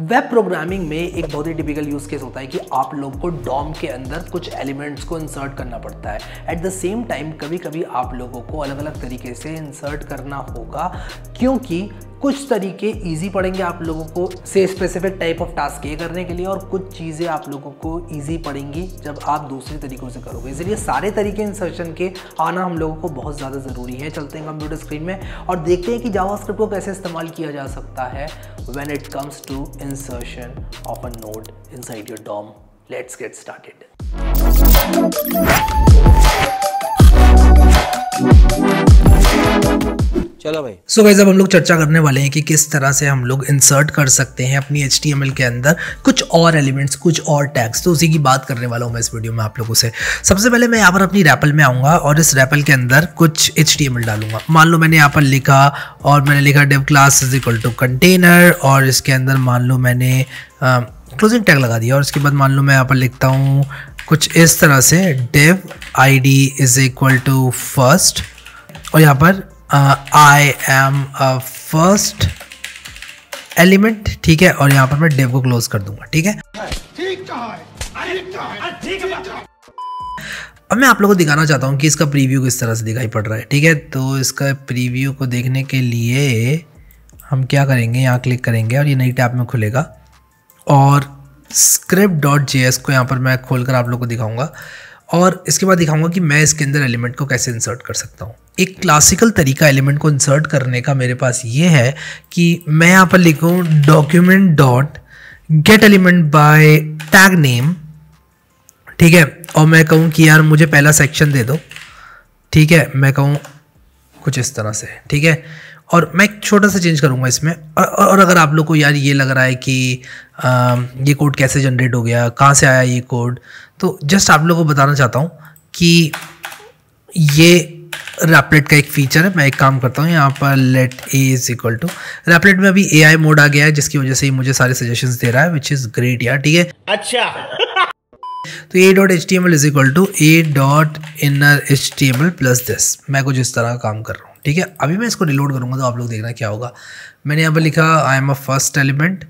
Web programming में एक बहुत ही टिपिकल यूज केस होता है कि आप लोग को डॉम के अंदर कुछ एलिमेंट्स को इंसर्ट करना पड़ता है एट द सेम टाइम कभी कभी आप लोगों को अलग अलग तरीके से इंसर्ट करना होगा क्योंकि कुछ तरीके इजी पड़ेंगे आप लोगों को से स्पेसिफिक टाइप ऑफ टास्क ये करने के लिए और कुछ चीज़ें आप लोगों को इजी पड़ेंगी जब आप दूसरे तरीकों से करोगे इसलिए सारे तरीके इंसर्शन के आना हम लोगों को बहुत ज़्यादा ज़रूरी है चलते हैं कंप्यूटर स्क्रीन में और देखते हैं कि जावास्क्रिप्ट को कैसे इस्तेमाल किया जा सकता है it comes to insertion of a node inside your DOM let's get started. चलो भाई सो भाई अब हम लोग चर्चा करने वाले हैं कि किस तरह से हम लोग इंसर्ट कर सकते हैं अपनी एच के अंदर कुछ और एलिमेंट्स कुछ और टैग्स तो उसी की बात करने वाला हूँ मैं इस वीडियो में आप लोगों से सबसे पहले मैं यहाँ पर अपनी रैपल में आऊँगा और इस रैपल के अंदर कुछ एच डालूंगा मान लो मैंने यहाँ पर लिखा और मैंने लिखा div class is equal to container और इसके अंदर मान लो मैंने क्लोजिंग टैग लगा दिया और उसके बाद मान लो मैं यहाँ पर लिखता हूँ कुछ इस तरह से div I D is equal to first और यहाँ पर uh, I am a first element ठीक है और यहाँ पर मैं डेव को क्लोज कर दूंगा ठीक है अब मैं आप लोगों को दिखाना चाहता हूँ कि इसका प्रीव्यू किस तरह से दिखाई पड़ रहा है ठीक है तो इसका प्रीव्यू को देखने के लिए हम क्या करेंगे यहाँ क्लिक करेंगे और ये नई टैब में खुलेगा और स्क्रिप्ट डॉट जे को यहाँ पर मैं खोलकर आप लोग को दिखाऊंगा और इसके बाद दिखाऊंगा कि मैं इसके अंदर एलिमेंट को कैसे इंसर्ट कर सकता हूँ एक क्लासिकल तरीका एलिमेंट को इंसर्ट करने का मेरे पास ये है कि मैं यहाँ पर लिखूँ document dot get element by tag name ठीक है और मैं कहूँ कि यार मुझे पहला सेक्शन दे दो ठीक है मैं कहूँ कुछ इस तरह से ठीक है और मैं एक छोटा सा चेंज करूँगा इसमें और, और अगर आप लोग को यार ये लग रहा है कि आ, ये कोड कैसे जनरेट हो गया कहाँ से आया ये कोड तो जस्ट आप लोग को बताना चाहता हूँ कि ये रैपलेट का एक फीचर है मैं एक काम करता हूँ यहाँ पर let a is equal to रैपलेट में अभी ए आई मोड आ गया है जिसकी वजह से ये मुझे सारे सजेशंस दे रहा है विच इज़ ग्रेट यार ठीक है अच्छा तो a dot H T M L is equal to a dot inner H T M L plus this मैं कुछ इस तरह का काम कर रहा हूँ ठीक है अभी मैं इसको रिलोड करूँगा तो आप लोग देखना क्या होगा मैंने यहाँ पर लिखा I am a first element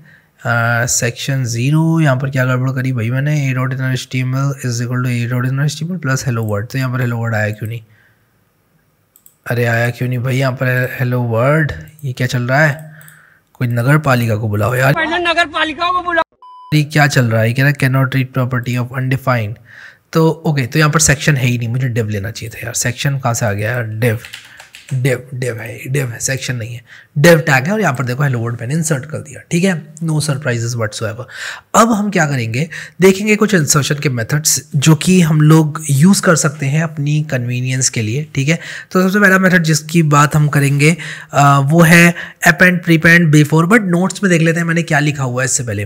section zero यहाँ पर क्या गड़बड़ करी भाई मैंने a dot in H T M L is equal to a dot in H T M L plus hello world तो यहाँ पर हेलो वर्ड आया क्यों नहीं अरे आया क्यों नहीं भाई यहाँ पर हेलो वर्ड ये क्या चल रहा है कोई नगर पालिका को बुलाओ यार नगर पालिका को बुलाओ क्या चल रहा है कह रहा है can not read property of undefined तो ओके तो यहाँ पर सेक्शन है ही नहीं मुझे डिव लेना चाहिए था यार सेक्शन कहाँ से आ गया यार डिव डेव डेव है डेव है सेक्शन नहीं है डेव टैग है और यहाँ पर देखो हेलो वर्ड मैंने इंसर्ट कर दिया ठीक है नो सरप्राइजेस वट्स अब हम क्या करेंगे देखेंगे कुछ इंसर्शन के मेथड्स जो कि हम लोग यूज़ कर सकते हैं अपनी कन्वीनियंस के लिए ठीक है तो सबसे पहला मेथड जिसकी बात हम करेंगे आ, वो है append prepend before but notes में देख लेते हैं मैंने क्या लिखा हुआ है इससे पहले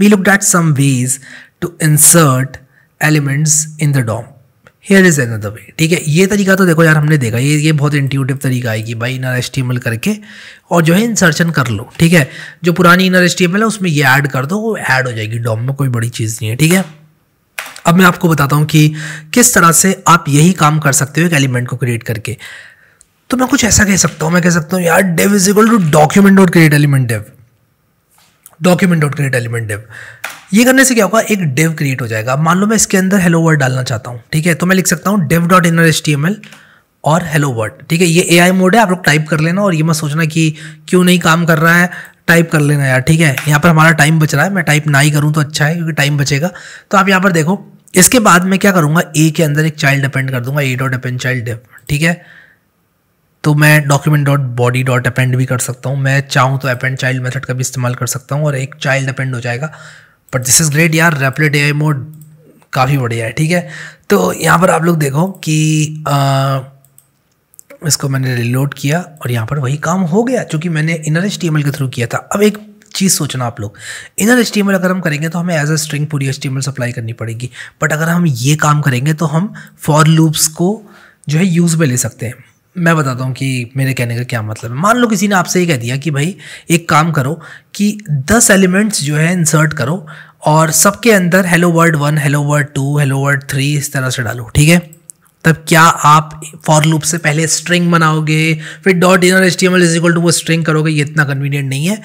we look that some ways to insert elements in the DOM here is an way ठीक है ये तरीका तो देखो यार हमने देखा ये ये बहुत इंट्यूटिव तरीका है कि भाई इनर एस करके और जो है इंसर्शन कर लो ठीक है जो पुरानी इनर एस है उसमें ये ऐड कर दो वो ऐड हो जाएगी डॉम में कोई बड़ी चीज़ नहीं है ठीक है अब मैं आपको बताता हूँ कि किस तरह से आप यही काम कर सकते हो एक एलिमेंट को क्रिएट करके तो मैं कुछ ऐसा कह सकता हूँ मैं कह सकता हूँ यार div is equal to document dot create element div document dot create element div ये करने से क्या होगा एक डेव क्रिएट हो जाएगा मान लो मैं इसके अंदर हेलो वर्ड डालना चाहता हूँ ठीक है तो मैं लिख सकता हूँ div dot inner H T M L और हेलो वर्ड ठीक है ये ए आई मोड है आप लोग टाइप कर लेना और ये मत सोचना कि क्यों नहीं काम कर रहा है टाइप कर लेना यार ठीक है यहाँ पर हमारा टाइम बच रहा है मैं टाइप ना ही करूँ तो अच्छा है क्योंकि टाइम बचेगा तो आप यहाँ पर देखो इसके बाद मैं क्या करूँगा ए के अंदर एक चाइल्ड अपेंड कर दूंगा a dot append child div ठीक है तो मैं document dot body dot append भी कर सकता हूँ मैं चाहूँ तो अपेंड चाइल्ड मेथड का भी इस्तेमाल कर सकता हूँ और एक चाइल्ड अपेंड हो जाएगा बट दिस इज़ ग्रेट यार रेपलेट ए मोड काफ़ी बढ़िया है ठीक है तो यहाँ पर आप लोग देखो कि आ, इसको मैंने रिलोड किया और यहाँ पर वही काम हो गया चूँकि मैंने इनर एच के थ्रू किया था अब एक चीज़ सोचना आप लोग इनर एच अगर हम करेंगे तो हमें एज अ स्ट्रिंग पूरी एच सप्लाई करनी पड़ेगी बट अगर हम ये काम करेंगे तो हम फॉर लूप्स को जो है यूज़ में ले सकते हैं मैं बताता हूँ कि मेरे कहने का क्या मतलब है मान लो किसी ने आपसे ये कह दिया कि भाई एक काम करो कि दस एलिमेंट्स जो है इंसर्ट करो और सबके अंदर hello world one hello world two hello world three इस तरह से डालो ठीक है तब क्या आप फॉर लूप से पहले स्ट्रिंग बनाओगे फिर dot inner H T M L is equal to वो स्ट्रिंग करोगे ये इतना कन्वीनियंट नहीं है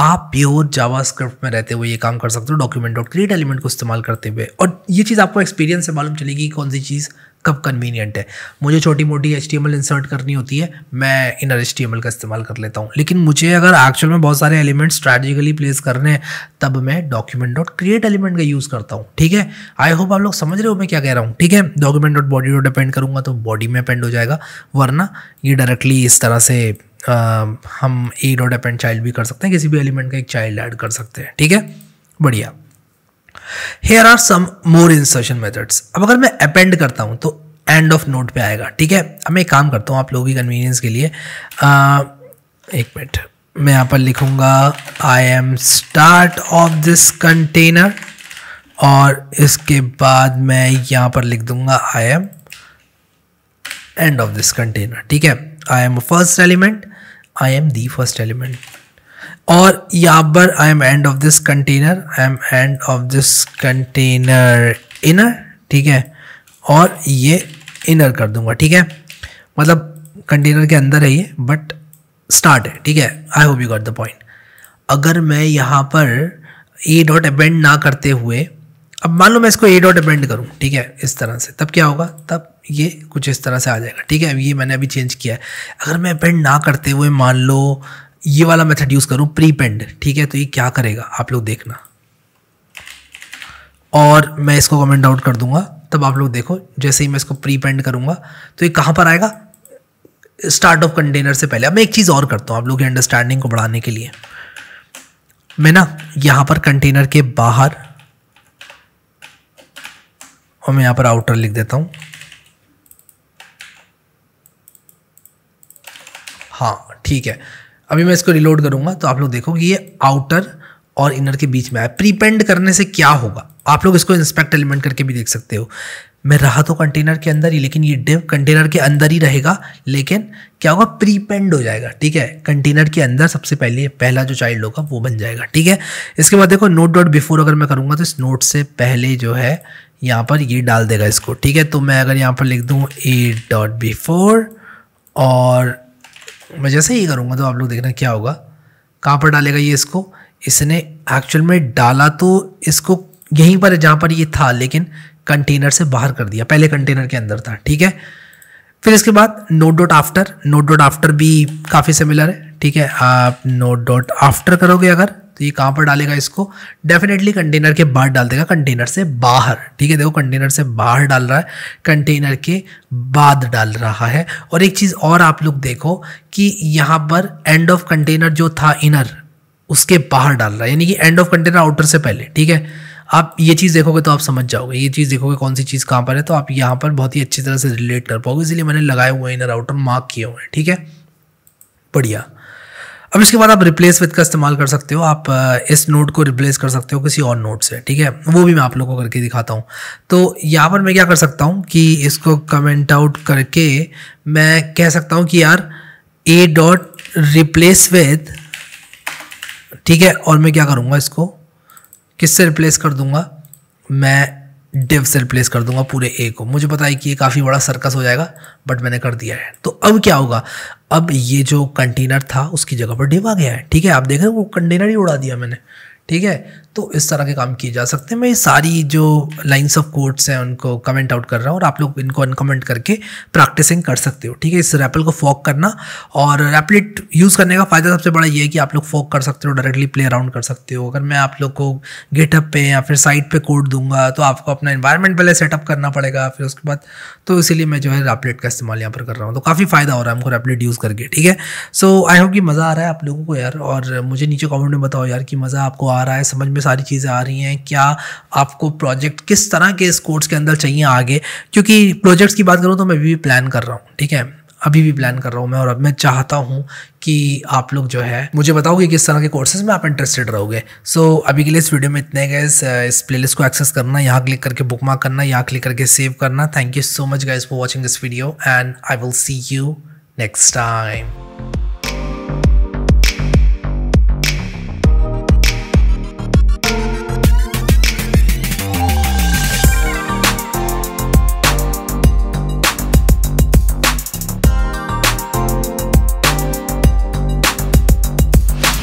आप प्योर जावा स्क्रिप्ट में रहते हुए ये काम कर सकते हो डॉक्यूमेंट डॉट क्रिएट एलिमेंट को इस्तेमाल करते हुए और ये चीज़ आपको एक्सपीरियंस से मालूम चलेगी कौन सी चीज़ कब कन्वीनियंट है मुझे छोटी मोटी एच इंसर्ट करनी होती है मैं इनर एच का इस्तेमाल कर लेता हूँ लेकिन मुझे अगर एक्चुअल में बहुत सारे एलिमेंट स्ट्रैटेजिकली प्लेस करने हैं तब मैं डॉक्यूमेंट डॉट क्रिएट एलिमेंट का यूज़ करता हूँ ठीक है आई होप आप लोग समझ रहे हो मैं क्या कह रहा हूँ ठीक है document dot body dot append करूँगा तो बॉडी में अपेंड हो जाएगा वरना ये डायरेक्टली इस तरह से आ, हम ए डॉट अपेंड चाइल्ड भी कर सकते हैं किसी भी एलिमेंट का एक चाइल्ड ऐड कर सकते हैं ठीक है बढ़िया here are some more insertion methods अब अगर मैं अपेंड करता हूँ तो एंड ऑफ नोट पे आएगा ठीक है अब मैं एक काम करता हूँ आप लोगों की कन्वीनियंस के लिए आ, एक मिनट मैं यहाँ पर लिखूँगा I am start of this container और इसके बाद मैं यहाँ पर लिख दूंगा I am end of this container ठीक है I am first element I am the first element और यहाँ पर I am end of this container I am end of this container inner ठीक है और ये इनर कर दूंगा ठीक है मतलब कंटेनर के अंदर है ये बट स्टार्ट है ठीक है I hope you got the point अगर मैं यहाँ पर ए डॉट अपेंड ना करते हुए अब मान लो मैं इसको ए डॉट अपेंड करूँ ठीक है इस तरह से तब क्या होगा तब ये कुछ इस तरह से आ जाएगा ठीक है ये मैंने अभी चेंज किया है अगर मैं अपेंड ना करते हुए मान लो ये वाला मेथड यूज़ करूँ प्रीपेंड ठीक है तो ये क्या करेगा आप लोग देखना और मैं इसको कमेंट आउट कर दूंगा तब आप लोग देखो जैसे ही मैं इसको प्रीपेंड करूँगा तो ये कहाँ पर आएगा स्टार्ट ऑफ कंटेनर से पहले अब मैं एक चीज़ और करता हूँ आप लोग की अंडरस्टैंडिंग को बढ़ाने के लिए मैं ना यहाँ पर कंटेनर के बाहर और मैं यहाँ पर आउटर लिख देता हूँ हाँ ठीक है अभी मैं इसको रिलोड करूँगा तो आप लोग देखो कि ये आउटर और इनर के बीच में आया प्रीपेंड करने से क्या होगा आप लोग इसको इंस्पेक्ट एलिमेंट करके भी देख सकते हो मैं रहा तो कंटेनर के अंदर ही लेकिन ये डिव कंटेनर के अंदर ही रहेगा लेकिन क्या होगा प्रीपेंड हो जाएगा ठीक है कंटेनर के अंदर सबसे पहले पहला जो चाइल्ड होगा वो बन जाएगा ठीक है इसके बाद देखो नोट डॉट बिफोर अगर मैं करूँगा तो इस नोट से पहले जो है यहाँ पर ये डाल देगा इसको ठीक है तो मैं अगर यहाँ पर लिख दूँ ए डॉट बिफोर और मैं जैसे ही करूँगा तो आप लोग देखना क्या होगा कहाँ पर डालेगा ये इसको इसने एक्चुअल में डाला तो इसको यहीं पर जहाँ पर ये था लेकिन कंटेनर से बाहर कर दिया पहले कंटेनर के अंदर था ठीक है फिर इसके बाद node dot after node dot after भी काफ़ी सिमिलर है ठीक है आप नोट डॉट आफ्टर करोगे अगर तो ये कहाँ पर डालेगा इसको डेफिनेटली कंटेनर के बाहर डाल देगा कंटेनर से बाहर ठीक है देखो कंटेनर से बाहर डाल रहा है कंटेनर के बाद डाल रहा है और एक चीज़ और आप लोग देखो कि यहाँ पर एंड ऑफ कंटेनर जो था इनर उसके बाहर डाल रहा है यानी कि एंड ऑफ कंटेनर आउटर से पहले ठीक है आप ये चीज़ देखोगे तो आप समझ जाओगे ये चीज़ देखोगे कौन सी चीज़ कहाँ पर है तो आप यहाँ पर बहुत ही अच्छी तरह से रिलेट कर पाओगे इसलिए मैंने लगाए हुए इनर आउटर मार्क किए हुए हैं ठीक है बढ़िया अब इसके बाद आप रिप्लेस विद का इस्तेमाल कर सकते हो आप uh, इस नोट को रिप्लेस कर सकते हो किसी और नोट से ठीक है वो भी मैं आप लोगों को करके दिखाता हूँ तो यहाँ पर मैं क्या कर सकता हूँ कि इसको कमेंट आउट करके मैं कह सकता हूँ कि यार ए डॉट रिप्लेस विद ठीक है और मैं क्या करूँगा इसको किससे रिप्लेस कर दूंगा मैं डिव से रिप्लेस कर दूंगा पूरे ए को मुझे पता है कि ये काफ़ी बड़ा सर्कस हो जाएगा बट मैंने कर दिया है तो अब क्या होगा अब ये जो कंटेनर था उसकी जगह पर डिव आ गया है ठीक है आप देख रहे हो वो कंटेनर ही उड़ा दिया मैंने ठीक है तो इस तरह के काम किए जा सकते हैं मैं ये सारी जो लाइन्स ऑफ कोड्स हैं उनको कमेंट आउट कर रहा हूँ और आप लोग इनको अनकमेंट करके प्रैक्टिसिंग कर सकते हो ठीक है इस रैपल को फॉक करना और रैपलेट यूज़ करने का फ़ायदा सबसे बड़ा ये है कि आप लोग फॉक कर सकते हो डायरेक्टली प्ले अराउंड कर सकते हो अगर मैं आप लोग को गेटअप पे या फिर साइट पर कोड दूंगा तो आपको अपना इन्वायरमेंट पहले सेटअप करना पड़ेगा फिर उसके बाद तो इसीलिए मैं जो है रैपलेट का इस्तेमाल यहाँ पर कर रहा हूँ तो काफ़ी फ़ायदा हो रहा है हमको रैपलेट यूज़ करके ठीक है सो आई होप कि मज़ा आ रहा है आप लोगों को यार और मुझे नीचे कॉमेंट में बताओ यार कि मज़ा आपको आ रहा है समझ में सारी चीज़ें आ रही हैं क्या आपको प्रोजेक्ट किस तरह के इस कोर्स के अंदर चाहिए आगे क्योंकि प्रोजेक्ट्स की बात करूँ तो मैं अभी भी प्लान कर रहा हूँ ठीक है अभी भी प्लान कर रहा हूँ मैं और अब मैं चाहता हूँ कि आप लोग जो है मुझे बताओगे किस तरह के कोर्सेज में आप इंटरेस्टेड रहोगे सो so, अभी के लिए इस वीडियो में इतने गए इस, इस प्लेलिस्ट को एक्सेस करना यहाँ क्लिक करके बुक मार्क करना यहाँ क्लिक करके सेव करना thank you so much guys for watching this video and I will see you next time